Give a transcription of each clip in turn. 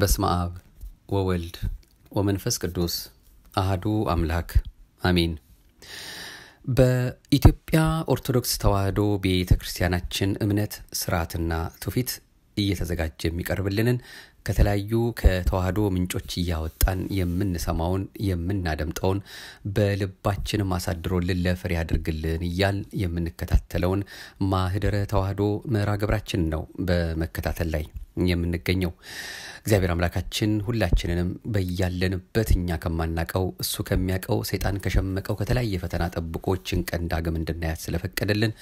በስመ አብ ወወልድ ወመንፈስ ቅዱስ አህዱ አምላክ አሚን በኢትዮጵያ ኦርቶዶክስ ተዋህዶ ቤተ ክርስቲያናችን እምነት ስርዓትና ትውፊት እየተዘጋጀ የሚቀርብልንን ከተለያዩ ከተዋህዶ ምንጮች እያወጣን የምንሰማውን የምናደምጠውን በልባችንም አሳድሮልን ለፍሬ አድርግልን እያል የምንከታተለውን ማህደረ ተዋህዶ ምዕራ ግብራችን ነው በመከታተል ላይ የምንገኘው። እግዚአብሔር አምላካችን ሁላችንንም በያለንበት እኛ ከማናቀው እሱ ከሚያቀው ሰይጣን ከሸመቀው ከተለያየ ፈተና ጠብቆችን ቀን ዳግም እንድናያት ስለፈቀደልን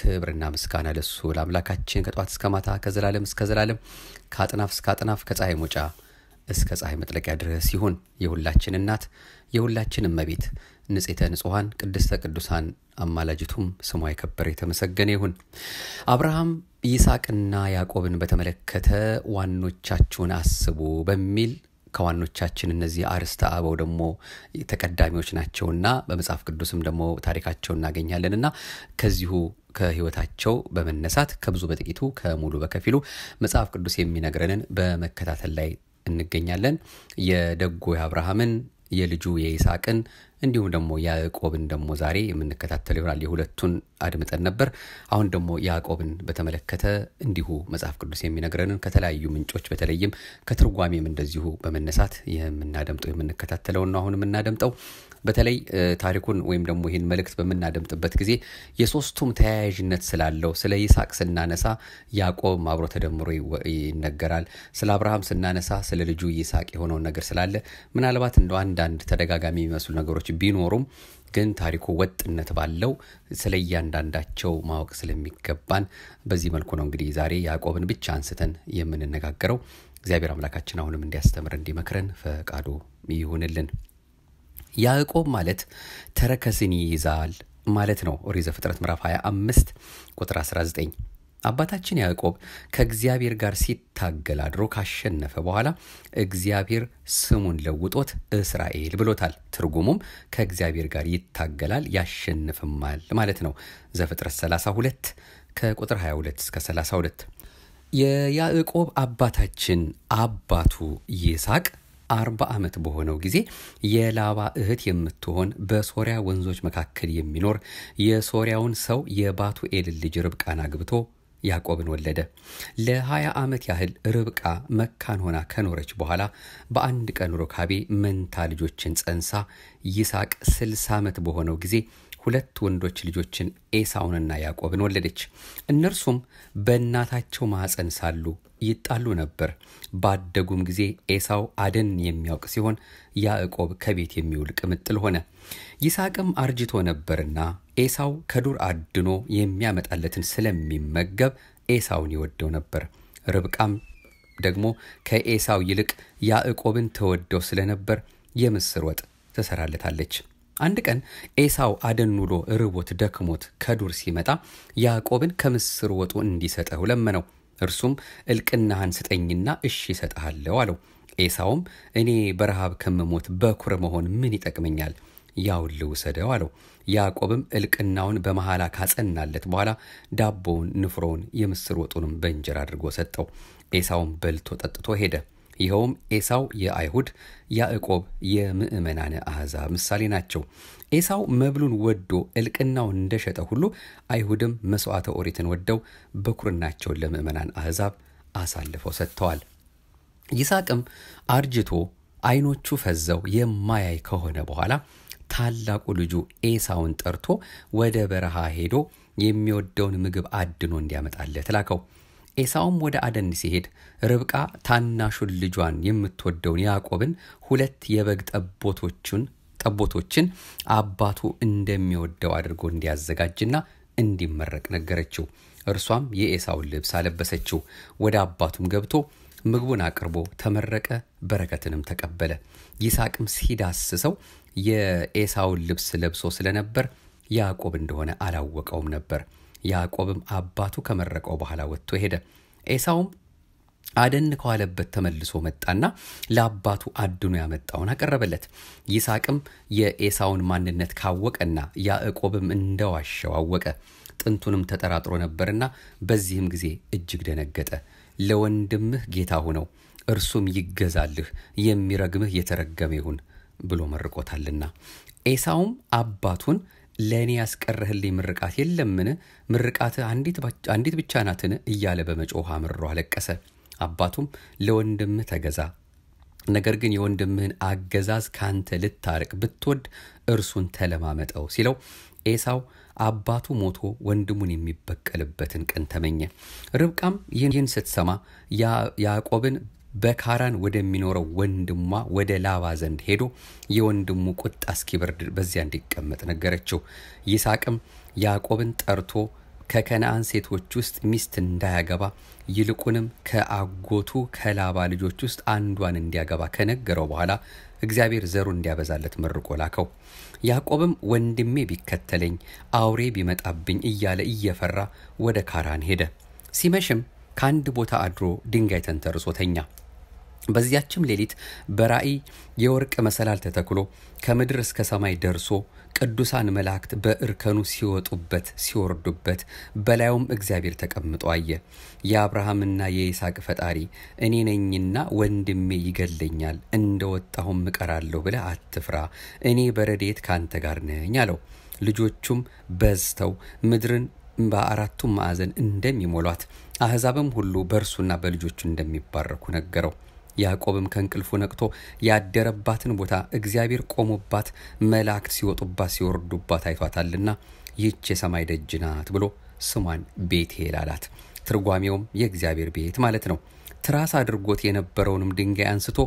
ክብርና ምስጋና ለሱ ለአምላካችን ከጠዋት እስከ ማታ ከዘላለም እስከ ዘላለም ከአጥናፍ እስከ አጥናፍ ከፀሐይ ሞጫ እስከ ፀሐይ መጥለቂያ ድረስ ይሁን። የሁላችን እናት የሁላችን እመቤት ንጽሕተ ንጹሐን ቅድስተ ቅዱሳን አማላጅቱም ስሟ የከበረ የተመሰገነ ይሁን። አብርሃም ይስሐቅና ያዕቆብን በተመለከተ ዋኖቻችሁን አስቡ በሚል ከዋኖቻችን እነዚህ አርስተ አበው ደግሞ ተቀዳሚዎች ናቸውና በመጽሐፍ ቅዱስም ደግሞ ታሪካቸው እናገኛለን እና ከዚሁ ከህይወታቸው በመነሳት ከብዙ በጥቂቱ ከሙሉ በከፊሉ መጽሐፍ ቅዱስ የሚነግረንን በመከታተል ላይ እንገኛለን የደጎ የአብርሃምን የልጁ የይስቅን እንዲሁም ደግሞ ያዕቆብን ደግሞ ዛሬ የምንከታተል ይሆናል። የሁለቱን አድምጠን ነበር። አሁን ደግሞ ያዕቆብን በተመለከተ እንዲሁ መጽሐፍ ቅዱስ የሚነግረንን ከተለያዩ ምንጮች በተለይም ከትርጓሜም እንደዚሁ በመነሳት የምናደምጠው የምንከታተለውን አሁን የምናደምጠው በተለይ ታሪኩን ወይም ደግሞ ይህን መልእክት በምናደምጥበት ጊዜ የሶስቱም ተያያዥነት ስላለው ስለ ይስሐቅ ስናነሳ ያዕቆብ አብሮ ተደምሮ ይነገራል። ስለ አብርሃም ስናነሳ ስለ ልጁ ይስሐቅ የሆነውን ነገር ስላለ ምናልባት እንደ አንዳንድ ተደጋጋሚ የሚመስሉ ነገሮች ቢኖሩም ግን ታሪኩ ወጥነት ባለው ስለ እያንዳንዳቸው ማወቅ ስለሚገባን በዚህ መልኩ ነው እንግዲህ ዛሬ ያዕቆብን ብቻ አንስተን የምንነጋገረው። እግዚአብሔር አምላካችን አሁንም እንዲያስተምር እንዲመክረን ፈቃዱ ይሁንልን። ያዕቆብ ማለት ተረከዝን ይይዛል ማለት ነው ኦሪት ዘፍጥረት ምዕራፍ 25 ቁጥር 19 አባታችን ያዕቆብ ከእግዚአብሔር ጋር ሲታገል አድሮ ካሸነፈ በኋላ እግዚአብሔር ስሙን ለውጦት እስራኤል ብሎታል ትርጉሙም ከእግዚአብሔር ጋር ይታገላል ያሸንፍማል ማለት ነው ዘፍጥረት 32 ከቁጥር 22 እስከ 32 የያዕቆብ አባታችን አባቱ ይስሐቅ አርባ ዓመት በሆነው ጊዜ የላባ እህት የምትሆን በሶሪያ ወንዞች መካከል የሚኖር የሶሪያውን ሰው የባቱኤልን ልጅ ርብቃን አግብቶ ያዕቆብን ወለደ። ለ20 ዓመት ያህል ርብቃ መካን ሆና ከኖረች በኋላ በአንድ ቀን ሮካቤ መንታ ልጆችን ጸንሳ ይስሐቅ 60 ዓመት በሆነው ጊዜ ሁለት ወንዶች ልጆችን ኤሳውንና ያዕቆብን ወለደች። እነርሱም በእናታቸው ማዕፀን ሳሉ ይጣሉ ነበር። ባደጉም ጊዜ ኤሳው አደን የሚያውቅ ሲሆን ያዕቆብ ከቤት የሚውል ቅምጥል ሆነ። ይስሐቅም አርጅቶ ነበርና ኤሳው ከዱር አድኖ የሚያመጣለትን ስለሚመገብ ኤሳውን ይወደው ነበር። ርብቃም ደግሞ ከኤሳው ይልቅ ያዕቆብን ተወደው ስለነበር የምስር ወጥ ትሰራለታለች። አንድ ቀን ኤሳው አደን ውሎ ርቦት ደክሞት ከዱር ሲመጣ ያዕቆብን ከምስር ወጡ እንዲሰጠው ለመነው። እርሱም እልቅናህን ስጠኝና እሺ ይሰጠሃለው አለው። ኤሳውም እኔ በረሃብ ከምሞት በኩር መሆን ምን ይጠቅመኛል? ያውን ልውሰደው አለው። ያዕቆብም እልቅናውን በመሐላ ካጸናለት በኋላ ዳቦውን፣ ንፍሮውን፣ የምስር ወጡንም በእንጀራ አድርጎ ሰጠው። ኤሳውም በልቶ ጠጥቶ ሄደ። ይኸውም ኤሳው የአይሁድ ያዕቆብ የምዕመናን አሕዛብ ምሳሌ ናቸው ኤሳው መብሉን ወዶ እልቅናውን እንደሸጠ ሁሉ አይሁድም መሥዋዕተ ኦሪትን ወደው በኩርናቸውን ለምዕመናን አሕዛብ አሳልፈው ሰጥተዋል ይስቅም አርጅቶ አይኖቹ ፈዘው የማያይ ከሆነ በኋላ ታላቁ ልጁ ኤሳውን ጠርቶ ወደ በረሃ ሄዶ የሚወደውን ምግብ አድኖ እንዲያመጣለት ላከው ኤሳውም ወደ አደን ሲሄድ ርብቃ ታናሹን ልጇን የምትወደውን ያዕቆብን ሁለት የበግ ጠቦቶቹን ጠቦቶችን አባቱ እንደሚወደው አድርጎ እንዲያዘጋጅና እንዲመረቅ ነገረችው እርሷም የኤሳውን ልብስ አለበሰችው ወደ አባቱም ገብቶ ምግቡን አቅርቦ ተመረቀ በረከትንም ተቀበለ ይስቅም ሲዳስሰው የኤሳውን ልብስ ለብሶ ስለነበር ያዕቆብ እንደሆነ አላወቀውም ነበር ያዕቆብም አባቱ ከመረቀው በኋላ ወጥቶ ሄደ። ኤሳውም አደን ከዋለበት ተመልሶ መጣና ለአባቱ አድኖ ያመጣውን አቀረበለት። ይስሐቅም የኤሳውን ማንነት ካወቀና ያዕቆብም እንደዋሸው አወቀ። ጥንቱንም ተጠራጥሮ ነበርና በዚህም ጊዜ እጅግ ደነገጠ። ለወንድምህ ጌታ ሁነው እርሱም ይገዛልህ፣ የሚረግምህ የተረገመ ይሁን ብሎ መርቆታልና ኤሳውም አባቱን ለእኔ ያስቀረህልኝ ምርቃት የለምን? ምርቃት አንዲት ብቻ ናትን? እያለ በመጮህ ምሮ አለቀሰ። አባቱም ለወንድምህ ተገዛ፣ ነገር ግን የወንድምህን አገዛዝ ካንተ ልታርቅ ብትወድ እርሱን ተለማመጠው ሲለው ኤሳው አባቱ ሞቶ ወንድሙን የሚበቀልበትን ቀን ተመኘ። ርብቃም ይህን ስትሰማ ያዕቆብን በካራን ወደሚኖረው ወንድሟ ወደ ላባ ዘንድ ሄዶ የወንድሙ ቁጣ እስኪበርድ በዚያ እንዲቀመጥ ነገረችው። ይስሐቅም ያዕቆብን ጠርቶ ከከነአን ሴቶች ውስጥ ሚስት እንዳያገባ ይልቁንም ከአጎቱ ከላባ ልጆች ውስጥ አንዷን እንዲያገባ ከነገረው በኋላ እግዚአብሔር ዘሩ እንዲያበዛለት መርቆ ላከው። ያዕቆብም ወንድሜ ቢከተለኝ አውሬ ቢመጣብኝ እያለ እየፈራ ወደ ካራን ሄደ። ሲመሽም ከአንድ ቦታ አድሮ ድንጋይ ተንተርሶ ተኛ። በዚያችም ሌሊት በራእይ የወርቅ መሰላል ተተክሎ ከምድር እስከ ሰማይ ደርሶ ቅዱሳን መላእክት በእርከኑ ሲወጡበት ሲወርዱበት በላዩም እግዚአብሔር ተቀምጦ አየ። የአብርሃምና የይስሐቅ ፈጣሪ እኔ ነኝና ወንድሜ ይገለኛል፣ እንደ ወጣሁም እቀራለሁ ብለህ አትፍራ፣ እኔ በረዴት ካንተ ጋር ነኝ አለው። ልጆቹም በዝተው ምድርን በአራቱም ማዕዘን እንደሚሞሏት አሕዛብም ሁሉ በእርሱና በልጆቹ እንደሚባረኩ ነገረው። ያዕቆብም ከእንቅልፉ ነቅቶ ያደረባትን ቦታ እግዚአብሔር ቆሞባት መላእክት ሲወጡባት ሲወርዱባት አይቷታልና ይህች የሰማይ ደጅ ናት ብሎ ስሟን ቤቴል አላት። ትርጓሜውም የእግዚአብሔር ቤት ማለት ነው። ትራስ አድርጎት የነበረውንም ድንጋይ አንስቶ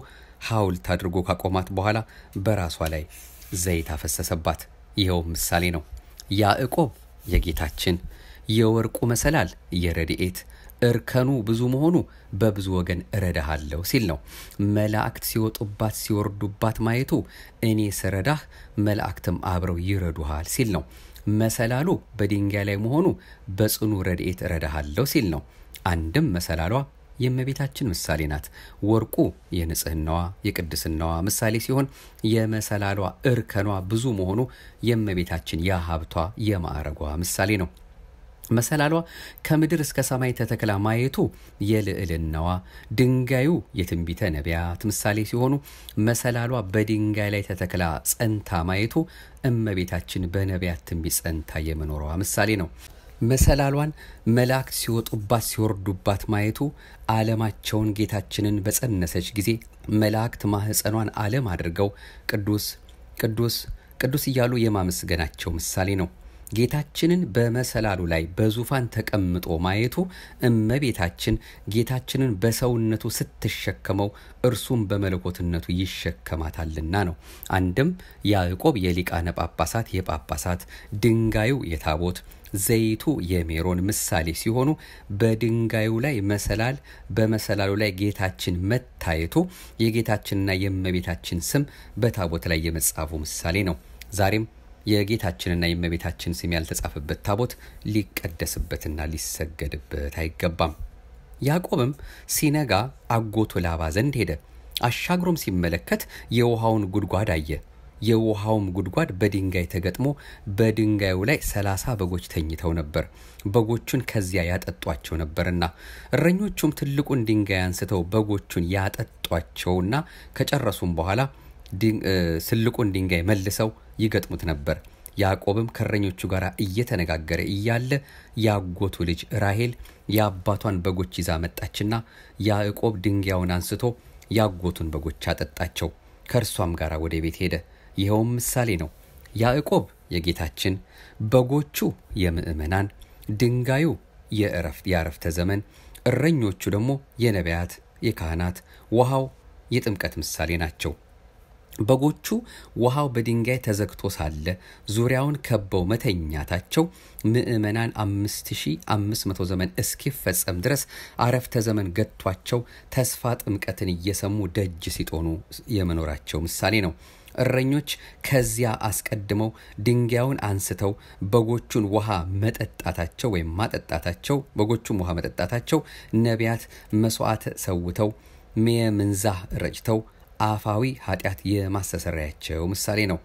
ሐውልት አድርጎ ካቆማት በኋላ በራሷ ላይ ዘይት አፈሰሰባት። ይኸውም ምሳሌ ነው። ያዕቆብ የጌታችን የወርቁ መሰላል የረድኤት እርከኑ ብዙ መሆኑ በብዙ ወገን እረዳሃለሁ ሲል ነው። መላእክት ሲወጡባት ሲወርዱባት ማየቱ እኔ ስረዳህ መላእክትም አብረው ይረዱሃል ሲል ነው። መሰላሉ በድንጋይ ላይ መሆኑ በጽኑ ረድኤት እረዳሃለሁ ሲል ነው። አንድም መሰላሏ የእመቤታችን ምሳሌ ናት። ወርቁ የንጽህናዋ የቅድስናዋ ምሳሌ ሲሆን የመሰላሏ እርከኗ ብዙ መሆኑ የእመቤታችን የሀብቷ የማዕረጓ ምሳሌ ነው። መሰላሏ ከምድር እስከ ሰማይ ተተክላ ማየቱ የልዕልናዋ፣ ድንጋዩ የትንቢተ ነቢያት ምሳሌ ሲሆኑ መሰላሏ በድንጋይ ላይ ተተክላ ጸንታ ማየቱ እመቤታችን በነቢያት ትንቢት ጸንታ የመኖረዋ ምሳሌ ነው። መሰላሏን መላእክት ሲወጡባት ሲወርዱባት ማየቱ ዓለማቸውን ጌታችንን በጸነሰች ጊዜ መላእክት ማህፀኗን ዓለም አድርገው ቅዱስ ቅዱስ ቅዱስ እያሉ የማመስገናቸው ምሳሌ ነው። ጌታችንን በመሰላሉ ላይ በዙፋን ተቀምጦ ማየቱ እመቤታችን ጌታችንን በሰውነቱ ስትሸከመው እርሱም በመለኮትነቱ ይሸከማታልና ነው። አንድም ያዕቆብ የሊቃነ ጳጳሳት የጳጳሳት ድንጋዩ የታቦት ዘይቱ የሜሮን ምሳሌ ሲሆኑ በድንጋዩ ላይ መሰላል በመሰላሉ ላይ ጌታችን መታየቱ የጌታችንና የእመቤታችን ስም በታቦት ላይ የመጻፉ ምሳሌ ነው። ዛሬም የጌታችንና የእመቤታችን ስም ያልተጻፈበት ታቦት ሊቀደስበትና ሊሰገድበት አይገባም። ያዕቆብም ሲነጋ አጎቱ ላባ ዘንድ ሄደ። አሻግሮም ሲመለከት የውሃውን ጉድጓድ አየ። የውሃውም ጉድጓድ በድንጋይ ተገጥሞ በድንጋዩ ላይ ሰላሳ በጎች ተኝተው ነበር። በጎቹን ከዚያ ያጠጧቸው ነበርና እረኞቹም ትልቁን ድንጋይ አንስተው በጎቹን ያጠጧቸውና ከጨረሱም በኋላ ትልቁን ድንጋይ መልሰው ይገጥሙት ነበር። ያዕቆብም ከእረኞቹ ጋር እየተነጋገረ እያለ ያጎቱ ልጅ ራሄል የአባቷን በጎች ይዛ መጣችና ያዕቆብ ድንጋያውን አንስቶ ያጎቱን በጎች አጠጣቸው። ከእርሷም ጋር ወደ ቤት ሄደ። ይኸውም ምሳሌ ነው። ያዕቆብ የጌታችን፣ በጎቹ የምእመናን፣ ድንጋዩ የአረፍተ ዘመን፣ እረኞቹ ደግሞ የነቢያት፣ የካህናት፣ ውሃው የጥምቀት ምሳሌ ናቸው። በጎቹ ውሃው በድንጋይ ተዘግቶ ሳለ ዙሪያውን ከበው መተኛታቸው ምዕመናን 5500 ዘመን እስኪፈጸም ድረስ አረፍተ ዘመን ገጥቷቸው ተስፋ ጥምቀትን እየሰሙ ደጅ ሲጦኑ የመኖራቸው ምሳሌ ነው። እረኞች ከዚያ አስቀድመው ድንጋዩን አንስተው በጎቹን ውሃ መጠጣታቸው ወይም ማጠጣታቸው በጎቹን ውሃ መጠጣታቸው ነቢያት መስዋዕት ሰውተው ሜየ ምንዛህ ረጭተው አፋዊ ኃጢአት የማስተሰሪያቸው ምሳሌ ነው።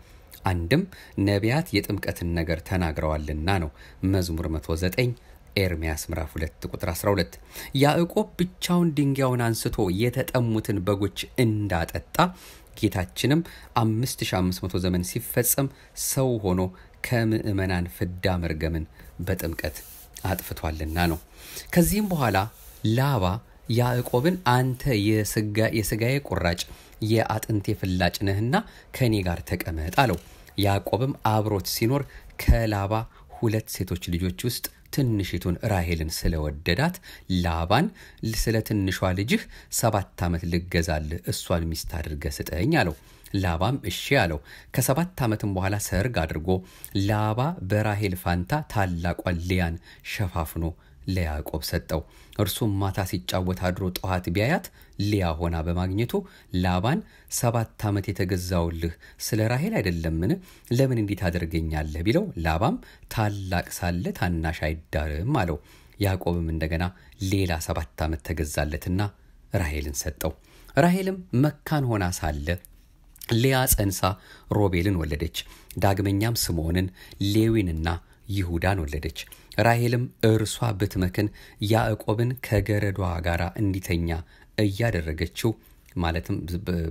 አንድም ነቢያት የጥምቀትን ነገር ተናግረዋልና ነው። መዝሙር 109 ኤርሚያስ ምዕራፍ 2 ቁጥር 12 ያዕቆብ ብቻውን ድንጋዩን አንስቶ የተጠሙትን በጎች እንዳጠጣ ጌታችንም 5500 ዘመን ሲፈጸም ሰው ሆኖ ከምዕመናን ፍዳ መርገምን በጥምቀት አጥፍቷልና ነው። ከዚህም በኋላ ላባ ያዕቆብን አንተ የስጋዬ ቁራጭ የአጥንቴ ፍላጭ ነህና ከእኔ ጋር ተቀመጥ አለው። ያዕቆብም አብሮት ሲኖር ከላባ ሁለት ሴቶች ልጆች ውስጥ ትንሽቱን ራሄልን ስለወደዳት ላባን ስለ ትንሿ ልጅህ ሰባት ዓመት ልገዛልህ እሷን ሚስት አድርገ ስጠኝ አለው። ላባም እሺ አለው። ከሰባት ዓመትም በኋላ ሰርግ አድርጎ ላባ በራሄል ፋንታ ታላቋን ልያን ሸፋፍኖ ለያዕቆብ ሰጠው። እርሱም ማታ ሲጫወት አድሮ ጠዋት ቢያያት ሊያ ሆና በማግኘቱ ላባን ሰባት ዓመት የተገዛውልህ ስለ ራሄል አይደለምን? ለምን እንዴት አደርገኛለህ ቢለው ላባም ታላቅ ሳለ ታናሽ አይዳርም አለው። ያዕቆብም እንደገና ሌላ ሰባት ዓመት ተገዛለትና ራሄልን ሰጠው። ራሄልም መካን ሆና ሳለ ሊያ ጸንሳ ሮቤልን ወለደች። ዳግመኛም ስምዖንን ሌዊንና ይሁዳን ወለደች። ራሄልም እርሷ ብትመክን ያዕቆብን ከገረዷ ጋር እንዲተኛ እያደረገችው ማለትም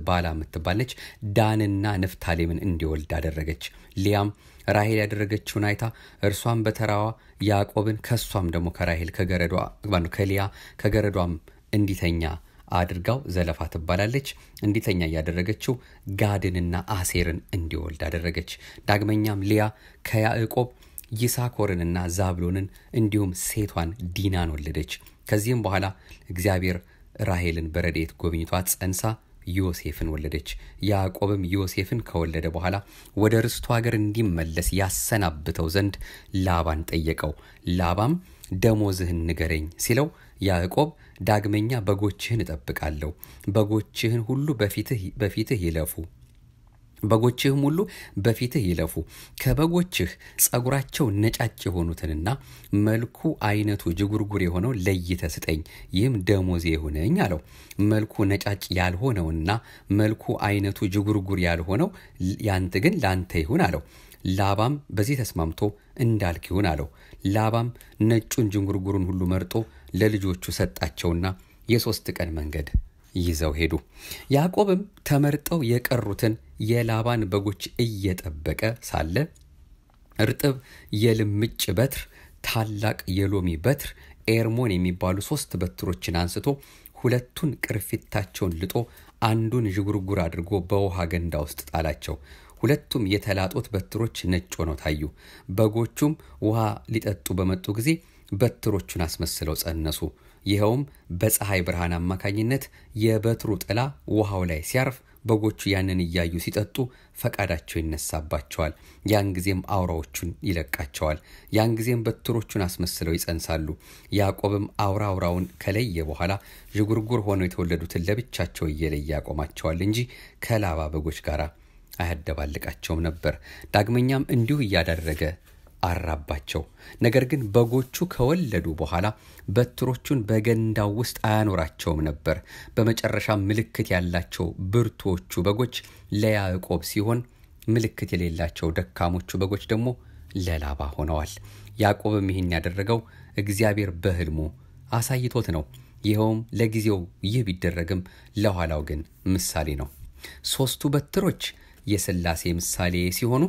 ባላ የምትባለች ዳንና ንፍታሌምን እንዲወልድ አደረገች። ሊያም ራሄል ያደረገችውን አይታ እርሷም በተራዋ ያዕቆብን ከእሷም ደግሞ ከራሄል ከሊያ ከገረዷም እንዲተኛ አድርጋው ዘለፋ ትባላለች እንዲተኛ እያደረገችው ጋድንና አሴርን እንዲወልድ አደረገች። ዳግመኛም ሊያ ከያዕቆብ ይሳኮርንና ዛብሎንን እንዲሁም ሴቷን ዲናን ወለደች። ከዚህም በኋላ እግዚአብሔር ራሄልን በረድኤት ጎብኝቷ ጸንሳ ዮሴፍን ወለደች። ያዕቆብም ዮሴፍን ከወለደ በኋላ ወደ ርስቱ ሀገር እንዲመለስ ያሰናብተው ዘንድ ላባን ጠየቀው። ላባም ደሞዝህን ንገረኝ ሲለው ያዕቆብ ዳግመኛ በጎችህን እጠብቃለሁ፣ በጎችህን ሁሉ በፊትህ ይለፉ በጎችህም ሁሉ በፊትህ ይለፉ። ከበጎችህ ጸጉራቸው ነጫጭ የሆኑትንና መልኩ አይነቱ ጅጉርጉር የሆነው ለይተ ስጠኝ፣ ይህም ደሞዜ የሆነኝ አለው። መልኩ ነጫጭ ያልሆነውና መልኩ አይነቱ ጅጉርጉር ያልሆነው ያንተ ግን ላንተ ይሁን አለው። ላባም በዚህ ተስማምቶ እንዳልክ ይሁን አለው። ላባም ነጩን ጅንጉርጉሩን ሁሉ መርጦ ለልጆቹ ሰጣቸውና የሶስት ቀን መንገድ ይዘው ሄዱ። ያዕቆብም ተመርጠው የቀሩትን የላባን በጎች እየጠበቀ ሳለ እርጥብ የልምጭ በትር፣ ታላቅ የሎሚ በትር፣ ኤርሞን የሚባሉ ሶስት በትሮችን አንስቶ ሁለቱን ቅርፊታቸውን ልጦ አንዱን ዥጉርጉር አድርጎ በውሃ ገንዳ ውስጥ ጣላቸው። ሁለቱም የተላጡት በትሮች ነጭ ሆነው ታዩ። በጎቹም ውሃ ሊጠጡ በመጡ ጊዜ በትሮቹን አስመስለው ጸነሱ። ይኸውም በፀሐይ ብርሃን አማካኝነት የበትሩ ጥላ ውሃው ላይ ሲያርፍ በጎቹ ያንን እያዩ ሲጠጡ ፈቃዳቸው ይነሳባቸዋል ያን ጊዜም አውራዎቹን ይለቃቸዋል ያን ጊዜም በትሮቹን አስመስለው ይጸንሳሉ ያዕቆብም አውራ አውራውን ከለየ በኋላ ዥጉርጉር ሆነው የተወለዱትን ለብቻቸው እየለየ ያቆማቸዋል እንጂ ከላባ በጎች ጋር አያደባልቃቸውም ነበር ዳግመኛም እንዲሁ እያደረገ አራባቸው። ነገር ግን በጎቹ ከወለዱ በኋላ በትሮቹን በገንዳው ውስጥ አያኖራቸውም ነበር። በመጨረሻ ምልክት ያላቸው ብርቶቹ በጎች ለያዕቆብ ሲሆን ምልክት የሌላቸው ደካሞቹ በጎች ደግሞ ለላባ ሆነዋል። ያዕቆብም ይህን ያደረገው እግዚአብሔር በሕልሙ አሳይቶት ነው። ይኸውም ለጊዜው ይህ ቢደረግም ለኋላው ግን ምሳሌ ነው። ሦስቱ በትሮች የስላሴ ምሳሌ ሲሆኑ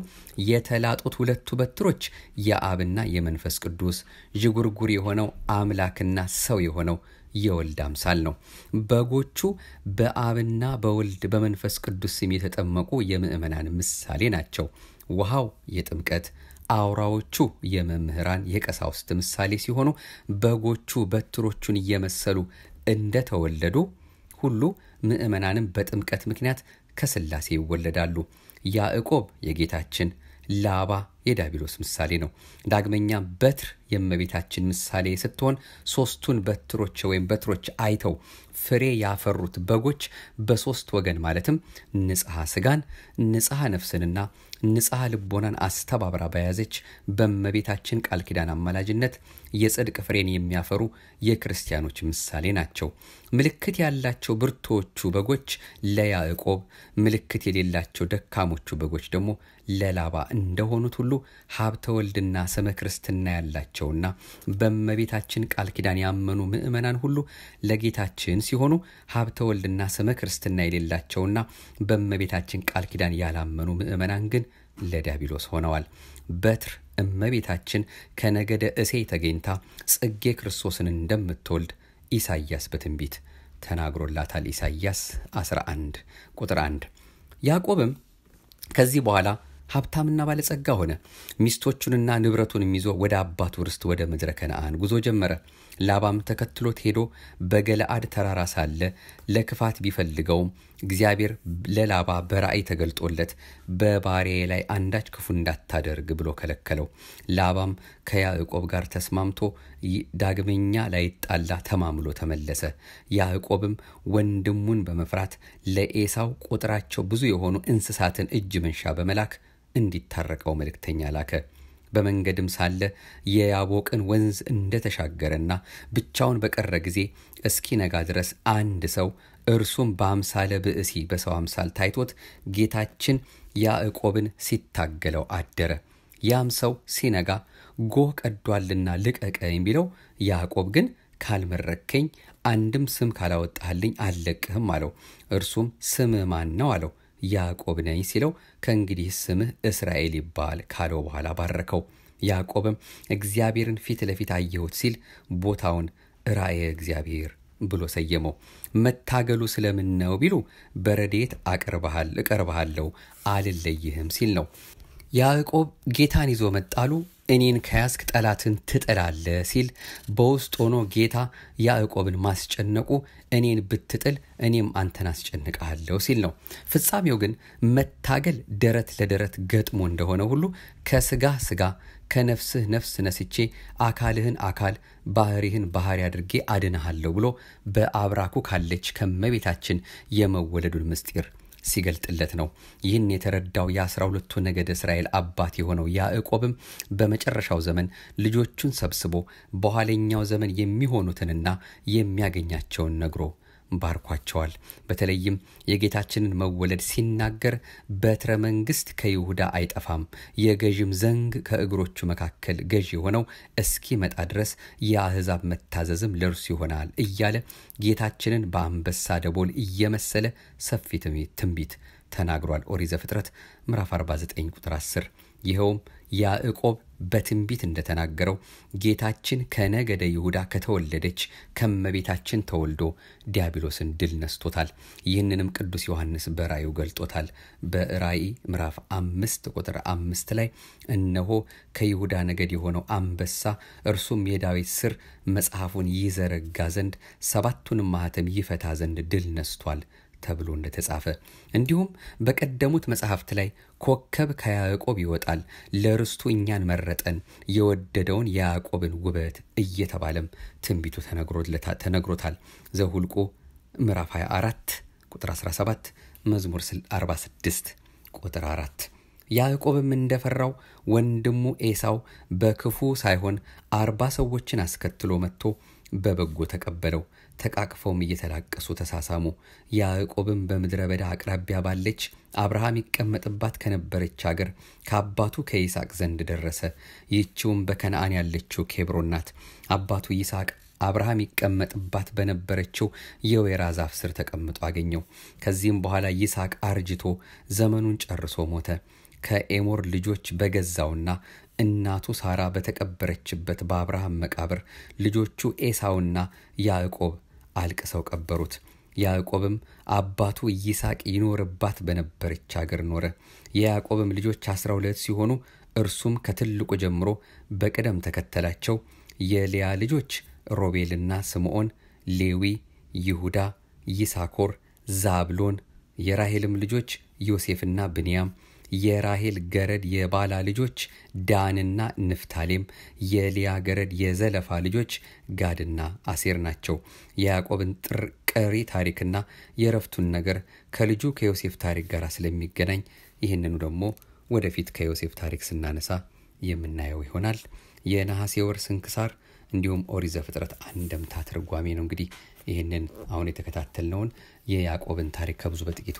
የተላጡት ሁለቱ በትሮች የአብና የመንፈስ ቅዱስ ዥጉርጉር የሆነው አምላክና ሰው የሆነው የወልድ አምሳል ነው። በጎቹ በአብና በወልድ በመንፈስ ቅዱስ ስም የተጠመቁ የምእመናን ምሳሌ ናቸው። ውሃው የጥምቀት አውራዎቹ የመምህራን የቀሳውስት ምሳሌ ሲሆኑ በጎቹ በትሮቹን እየመሰሉ እንደተወለዱ ሁሉ ምእመናንም በጥምቀት ምክንያት ከስላሴ ይወለዳሉ። ያዕቆብ የጌታችን ላባ የዳቢሎስ ምሳሌ ነው። ዳግመኛ በትር የእመቤታችን ምሳሌ ስትሆን ሶስቱን በትሮች ወይም በትሮች አይተው ፍሬ ያፈሩት በጎች በሶስት ወገን ማለትም ንጽሐ ስጋን፣ ንጽሐ ነፍስንና ንጽሐ ልቦናን አስተባብራ በያዘች በመቤታችን ቃል ኪዳን አማላጅነት የጽድቅ ፍሬን የሚያፈሩ የክርስቲያኖች ምሳሌ ናቸው። ምልክት ያላቸው ብርቶቹ በጎች ለያዕቆብ፣ ምልክት የሌላቸው ደካሞቹ በጎች ደግሞ ለላባ እንደሆኑት ሁሉ ሀብተ ወልድና ስመ ክርስትና ያላቸውና በመቤታችን ቃል ኪዳን ያመኑ ምእመናን ሁሉ ለጌታችን ሲሆኑ ሀብተ ወልድና ስመ ክርስትና የሌላቸውና በእመቤታችን ቃል ኪዳን ያላመኑ ምእመናን ግን ለዲያብሎስ ሆነዋል። በትር እመቤታችን ከነገደ እሴይ ተገኝታ ጽጌ ክርስቶስን እንደምትወልድ ኢሳይያስ በትንቢት ተናግሮላታል። ኢሳይያስ 11 ቁጥር 1። ያዕቆብም ከዚህ በኋላ ሀብታምና ባለጸጋ ሆነ። ሚስቶቹንና ንብረቱን ይዞ ወደ አባቱ ርስት ወደ ምድረ ከነአን ጉዞ ጀመረ። ላባም ተከትሎት ሄዶ በገለአድ ተራራ ሳለ ለክፋት ቢፈልገውም እግዚአብሔር ለላባ በራእይ ተገልጦለት በባሪያዬ ላይ አንዳች ክፉ እንዳታደርግ ብሎ ከለከለው። ላባም ከያዕቆብ ጋር ተስማምቶ ዳግመኛ ላይጣላ ተማምሎ ተመለሰ። ያዕቆብም ወንድሙን በመፍራት ለኤሳው ቁጥራቸው ብዙ የሆኑ እንስሳትን እጅ መንሻ በመላክ እንዲታረቀው መልእክተኛ ላከ። በመንገድም ሳለ የያቦቅን ወንዝ እንደተሻገረና ብቻውን በቀረ ጊዜ እስኪነጋ ድረስ አንድ ሰው እርሱም በአምሳለ ብእሲ በሰው አምሳል ታይቶት ጌታችን ያዕቆብን ሲታገለው አደረ። ያም ሰው ሲነጋ ጎህ ቀዷልና ልቀቀ የሚለው ያዕቆብ ግን ካልመረከኝ አንድም ስም ካላወጣህልኝ አልለቅህም አለው። እርሱም ስም ማን ነው አለው። ያዕቆብ ነኝ ሲለው ከእንግዲህ ስምህ እስራኤል ይባል ካለው በኋላ ባረከው። ያዕቆብም እግዚአብሔርን ፊት ለፊት አየሁት ሲል ቦታውን ራእየ እግዚአብሔር ብሎ ሰየመው። መታገሉ ስለምን ነው ቢሉ በረዴት እቀርብሃለሁ አልለይህም ሲል ነው። ያዕቆብ ጌታን ይዞ መጣሉ እኔን ከያዝክ ጠላትን ትጥላለህ ሲል በውስጥ ሆኖ ጌታ ያዕቆብን ማስጨነቁ እኔን ብትጥል እኔም አንተን አስጨንቀሃለሁ ሲል ነው። ፍጻሜው ግን መታገል ደረት ለደረት ገጥሞ እንደሆነ ሁሉ ከስጋ ስጋ ከነፍስህ ነፍስ ነስቼ አካልህን አካል ባህሪህን ባህሪ አድርጌ አድንሃለሁ ብሎ በአብራኩ ካለች ከመቤታችን የመወለዱን ምስጢር ሲገልጥለት ነው። ይህን የተረዳው የአስራ ሁለቱ ነገድ እስራኤል አባት የሆነው ያዕቆብም በመጨረሻው ዘመን ልጆቹን ሰብስቦ በኋለኛው ዘመን የሚሆኑትንና የሚያገኛቸውን ነግሮ ባርኳቸዋል። በተለይም የጌታችንን መወለድ ሲናገር በትረ መንግስት ከይሁዳ አይጠፋም፣ የገዥም ዘንግ ከእግሮቹ መካከል ገዥ የሆነው እስኪመጣ ድረስ የአሕዛብ መታዘዝም ለእርሱ ይሆናል እያለ ጌታችንን በአንበሳ ደቦል እየመሰለ ሰፊ ትንቢት ተናግሯል። ኦሪት ዘፍጥረት ምዕራፍ 49 ቁጥር 10 ይኸውም ያዕቆብ በትንቢት እንደተናገረው ጌታችን ከነገደ ይሁዳ ከተወለደች ከመቤታችን ተወልዶ ዲያብሎስን ድል ነስቶታል። ይህንንም ቅዱስ ዮሐንስ በራእዩ ገልጦታል። በራእይ ምዕራፍ አምስት ቁጥር አምስት ላይ እነሆ ከይሁዳ ነገድ የሆነው አንበሳ እርሱም የዳዊት ስር መጽሐፉን ይዘረጋ ዘንድ ሰባቱንም ማኅተም ይፈታ ዘንድ ድል ነስቷል ተብሎ እንደተጻፈ እንዲሁም በቀደሙት መጽሐፍት ላይ ኮከብ ከያዕቆብ ይወጣል፣ ለርስቱ እኛን መረጠን፣ የወደደውን የያዕቆብን ውበት እየተባለም ትንቢቱ ተነግሮታል። ዘሁልቁ ምዕራፍ 24 ቁጥር 17፣ መዝሙር 46 ቁጥር 4 ያዕቆብም እንደፈራው ወንድሙ ኤሳው በክፉ ሳይሆን አርባ ሰዎችን አስከትሎ መጥቶ በበጎ ተቀበለው። ተቃቅፈውም እየተላቀሱ ተሳሳሙ። ያዕቆብም በምድረ በዳ አቅራቢያ ባለች አብርሃም ይቀመጥባት ከነበረች አገር ከአባቱ ከይስሐቅ ዘንድ ደረሰ። ይህችውም በከነአን ያለችው ኬብሮን ናት። አባቱ ይስሐቅ አብርሃም ይቀመጥባት በነበረችው የወይራ ዛፍ ስር ተቀምጦ አገኘው። ከዚህም በኋላ ይስሐቅ አርጅቶ ዘመኑን ጨርሶ ሞተ። ከኤሞር ልጆች በገዛውና እናቱ ሳራ በተቀበረችበት በአብርሃም መቃብር ልጆቹ ኤሳውና ያዕቆብ አልቅሰው ቀበሩት። ያዕቆብም አባቱ ይስሐቅ ይኖርባት በነበረች አገር ኖረ። የያዕቆብም ልጆች አስራ ሁለት ሲሆኑ እርሱም ከትልቁ ጀምሮ በቅደም ተከተላቸው የሊያ ልጆች ሮቤልና ስምዖን፣ ሌዊ፣ ይሁዳ፣ ይሳኮር፣ ዛብሎን የራሄልም ልጆች ዮሴፍና ብንያም የራሄል ገረድ የባላ ልጆች ዳንና ንፍታሌም፣ የሊያ ገረድ የዘለፋ ልጆች ጋድና አሴር ናቸው። የያዕቆብን ጥር ቀሪ ታሪክና የረፍቱን ነገር ከልጁ ከዮሴፍ ታሪክ ጋር ስለሚገናኝ ይህንኑ ደግሞ ወደፊት ከዮሴፍ ታሪክ ስናነሳ የምናየው ይሆናል። የነሐሴ ወር ስንክሳር እንዲሁም ኦሪት ዘፍጥረት አንድምታ ትርጓሜ ነው እንግዲህ ይህንን አሁን የተከታተልነውን የያዕቆብን ታሪክ ከብዙ በጥቂቱ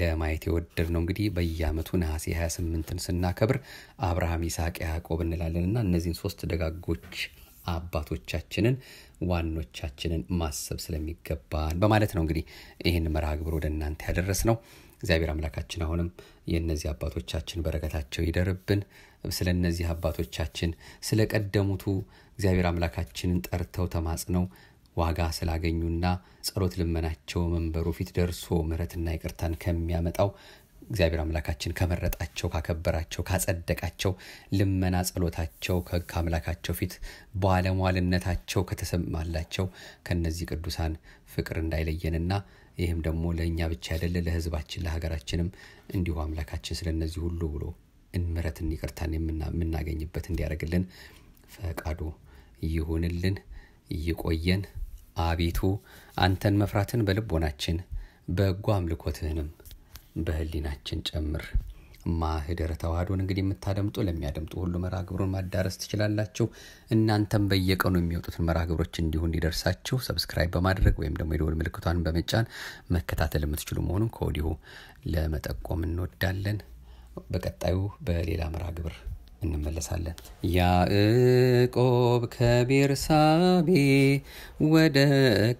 ለማየት የወደድ ነው እንግዲህ በየአመቱ ነሐሴ 28ን ስናከብር አብርሃም ይስሐቅ ያዕቆብ እንላለን እና እነዚህን ሶስት ደጋጎች አባቶቻችንን ዋኖቻችንን ማሰብ ስለሚገባን በማለት ነው እንግዲህ ይህን መርሃ ግብር ወደ እናንተ ያደረስ ነው እግዚአብሔር አምላካችን አሁንም የእነዚህ አባቶቻችን በረከታቸው ይደርብን ስለ እነዚህ አባቶቻችን ስለ ቀደሙቱ እግዚአብሔር አምላካችንን ጠርተው ተማጽነው ዋጋ ስላገኙና ጸሎት ልመናቸው መንበሩ ፊት ደርሶ ምረትና ይቅርታን ከሚያመጣው እግዚአብሔር አምላካችን ከመረጣቸው ካከበራቸው ካጸደቃቸው ልመና ጸሎታቸው ከአምላካቸው ፊት በአለሟልነታቸው ከተሰማላቸው ከነዚህ ቅዱሳን ፍቅር እንዳይለየንና ይህም ደግሞ ለእኛ ብቻ አይደለ ለህዝባችን ለሀገራችንም እንዲሁ አምላካችን ስለነዚህ ሁሉ ብሎ እንምረት ይቅርታን የምናገኝበት እንዲያደርግልን ፈቃዱ ይሁንልን ይቆየን አቤቱ አንተን መፍራትን በልቦናችን በጎ አምልኮትህንም በህሊናችን ጨምር። ማህደረ ተዋህዶን እንግዲህ የምታደምጡ ለሚያደምጡ ሁሉ መርሃ ግብሩን ማዳረስ ትችላላችሁ። እናንተም በየቀኑ የሚወጡትን መርሃ ግብሮች እንዲሁ እንዲደርሳችሁ ሰብስክራይብ በማድረግ ወይም ደግሞ የደወል ምልክቷን በመጫን መከታተል የምትችሉ መሆኑን ከወዲሁ ለመጠቆም እንወዳለን። በቀጣዩ በሌላ መርሃ ግብር እንመለሳለን። ያዕቆብ ከቤርሳቤ ወደ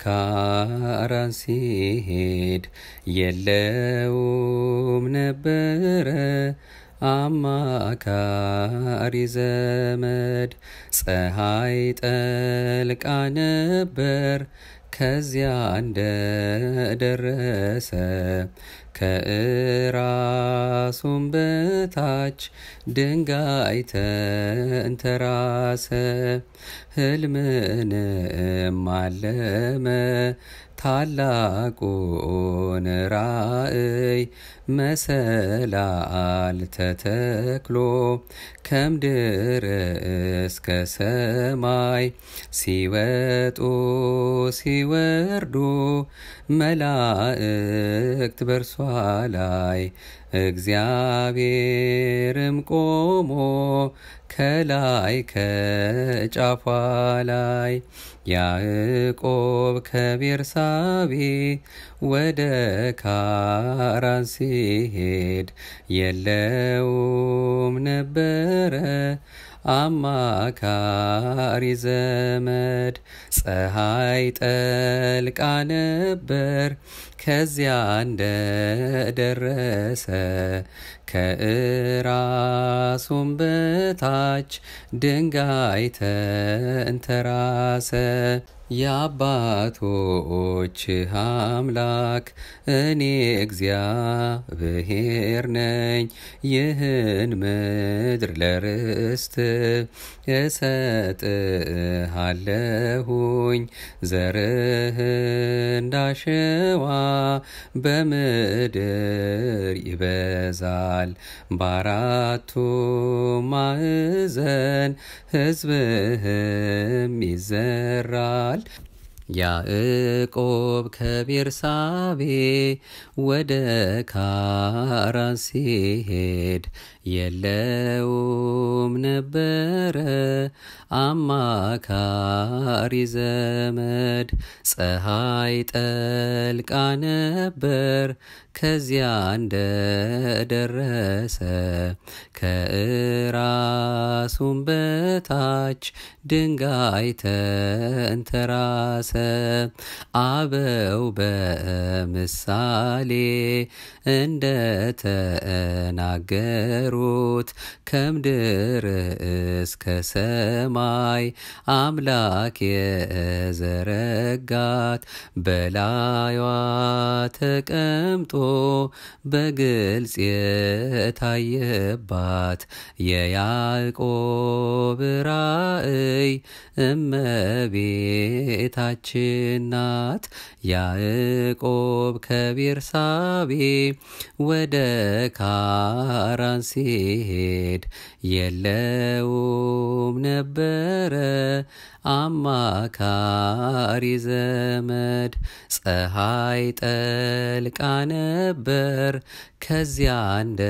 ካራን ሲሄድ የለውም ነበረ አማካሪ ዘመድ ፀሐይ ጠልቃ ነበር ከዚያ እንደ ደረሰ ከእራሱም በታች ድንጋይ ተንተራሰ። ህልምንም አለመ ታላቁን ራእይ መሰላል ተተክሎ ከምድር እስከ ሰማይ ሲወጡ ሲወርዱ መላእክት በርሷ ላይ እግዚአብሔርም ቆሞ ከላይ ከጫፏ ላይ ያዕቆብ ከቤርሳቤ ወደ ካራን ሲሄድ የለውም ነበረ አማካሪ ዘመድ። ፀሐይ ጠልቃ ነበር ከዚያ ደረሰ ከእራሱም በታች ድንጋይ ተንተራሰ። የአባቶች አምላክ እኔ እግዚአብሔር ነኝ። ይህን ምድር ለርስት እሰጥሃለሁኝ። ዘርህ እንዳሸዋ በምድር ይበዛል። በአራቱ ማዕዘን ሕዝብህም ይዘራል። ይላል። ያዕቆብ ከቤርሳቤ ወደ ካራን ሲሄድ የለውም ነበረ አማካሪ ዘመድ። ፀሐይ ጠልቃ ነበር ከዚያ እንደደረሰ ከእራሱም በታች ድንጋይ ተንተራሰ። አበው በምሳሌ እንደተናገሩ የመሩት ከምድር እስከ ሰማይ አምላክ የዘረጋት በላዩዋ ተቀምጦ በግልጽ የታየባት የያዕቆብ ራእይ እመቤታችን ናት። ያዕቆብ ከቤርሳቤ ወደ ካራንሲ ሲሄድ የለውም ነበረ አማካሪ ዘመድ ፀሐይ ጠልቃ ነበር ከዚያ እንደ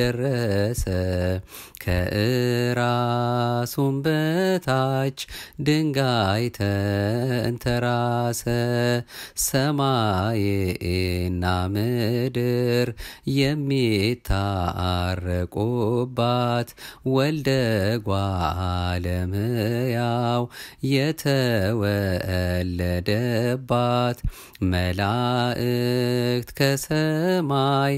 ደረሰ ከእራሱም በታች ድንጋይ ተንተራሰ። ሰማይና ምድር የሚታረቁባት ወልደ ጓለምያው የተወለደባት መላእክት ከሰማይ ላይ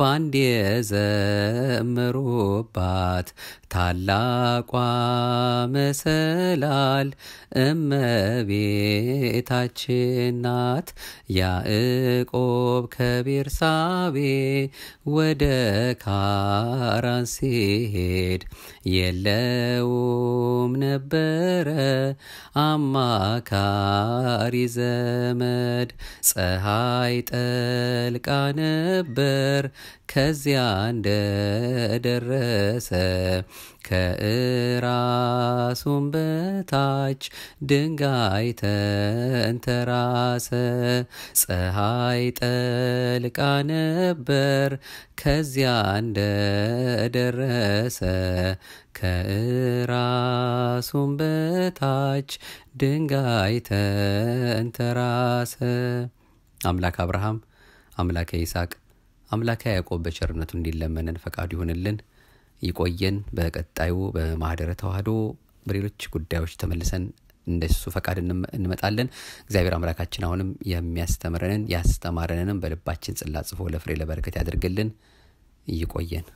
ባንድ የዘምሩባት ታላቋ መሰላል እመቤታችን ናት። ያዕቆብ ከቤርሳቤ ወደ ካራን ሲሄድ የለውም ነበረ አማካሪ ዘመድ። ፀሐይ ጠልቃ ነበር ከዚያ እንደደረሰ ከእራሱም በታች ድንጋይ ተንተራሰ። ፀሐይ ጠልቃ ነበር ከዚያ እንደደረሰ ከራሱም በታች ድንጋይ ተንተራሰ። አምላክ አብርሃም፣ አምላከ ይስሐቅ፣ አምላከ ያዕቆብ በቸርነቱ እንዲለመነን ፈቃዱ ይሁንልን። ይቆየን። በቀጣዩ በማህደረ ተዋህዶ በሌሎች ጉዳዮች ተመልሰን እንደሱ ፈቃድ እንመጣለን። እግዚአብሔር አምላካችን አሁንም የሚያስተምረንን ያስተማረንንም በልባችን ጽላት ጽፎ ለፍሬ ለበረከት ያደርግልን። ይቆየን።